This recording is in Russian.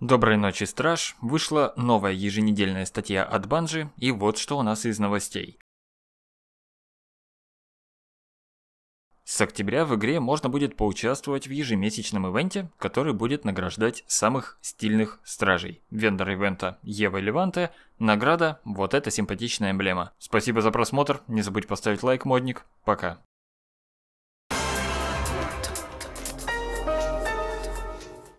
Доброй ночи, страж. Вышла новая еженедельная статья от Банжи, и вот что у нас из новостей. С октября в игре можно будет поучаствовать в ежемесячном ивенте, который будет награждать самых стильных стражей. Вендор ивента Ева Леванте, награда вот эта симпатичная эмблема. Спасибо за просмотр, не забудь поставить лайк, модник, пока.